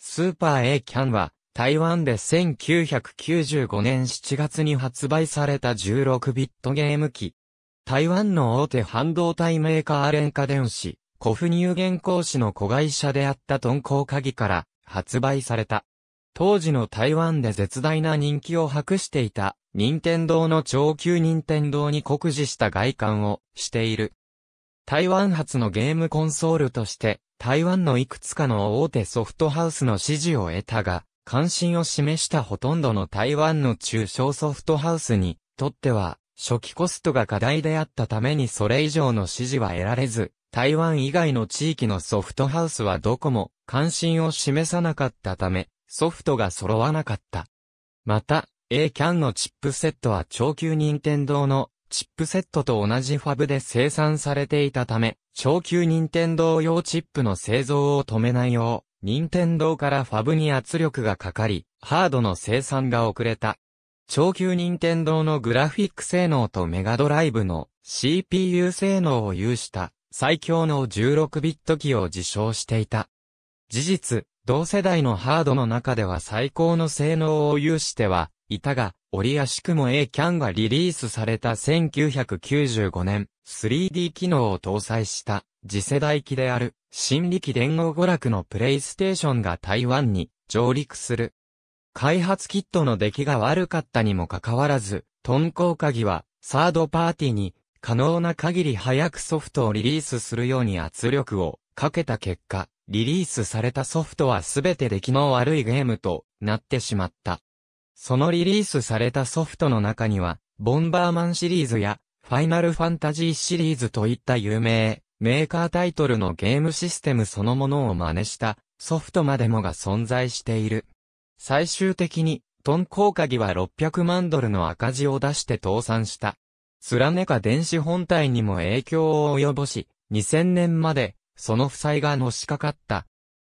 スーパー A キャンは、台湾で1995年7月に発売された16ビットゲーム機。台湾の大手半導体メーカーアレンカ電子、古フ乳原稿紙の子会社であったトンコカギから発売された。当時の台湾で絶大な人気を博していた、任天堂の超級任天堂に酷似した外観をしている。台湾発のゲームコンソールとして、台湾のいくつかの大手ソフトハウスの支持を得たが、関心を示したほとんどの台湾の中小ソフトハウスにとっては、初期コストが課題であったためにそれ以上の支持は得られず、台湾以外の地域のソフトハウスはどこも関心を示さなかったため、ソフトが揃わなかった。また、A キャンのチップセットは長級任天堂のチップセットと同じファブで生産されていたため、超級任天堂用チップの製造を止めないよう、任天堂からファブに圧力がかかり、ハードの生産が遅れた。超級任天堂のグラフィック性能とメガドライブの CPU 性能を有した最強の16ビット機を自称していた。事実、同世代のハードの中では最高の性能を有してはいたが、折やしくも A キャンがリリースされた1995年、3D 機能を搭載した次世代機である、新力電言娯楽のプレイステーションが台湾に上陸する。開発キットの出来が悪かったにもかかわらず、トンコウカギは、サードパーティーに、可能な限り早くソフトをリリースするように圧力をかけた結果、リリースされたソフトはすべて出来の悪いゲームとなってしまった。そのリリースされたソフトの中には、ボンバーマンシリーズや、ファイナルファンタジーシリーズといった有名、メーカータイトルのゲームシステムそのものを真似したソフトまでもが存在している。最終的に、トンコーカギは600万ドルの赤字を出して倒産した。スラネカ電子本体にも影響を及ぼし、2000年まで、その負債がのしかかった。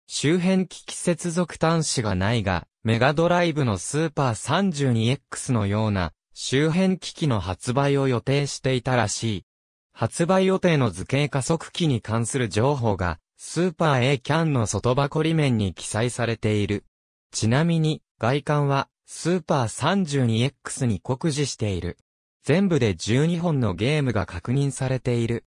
周辺機器接続端子がないが、メガドライブのスーパー 32X のような周辺機器の発売を予定していたらしい。発売予定の図形加速器に関する情報がスーパー A キャンの外箱裏面に記載されている。ちなみに外観はスーパー 32X に酷似している。全部で12本のゲームが確認されている。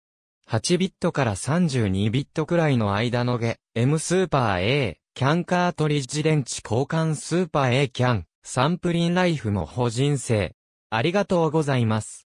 8ビットから32ビットくらいの間のゲ、M スーパー A、キャンカートリッジ電池交換スーパー A キャン、サンプリンライフも法人生。ありがとうございます。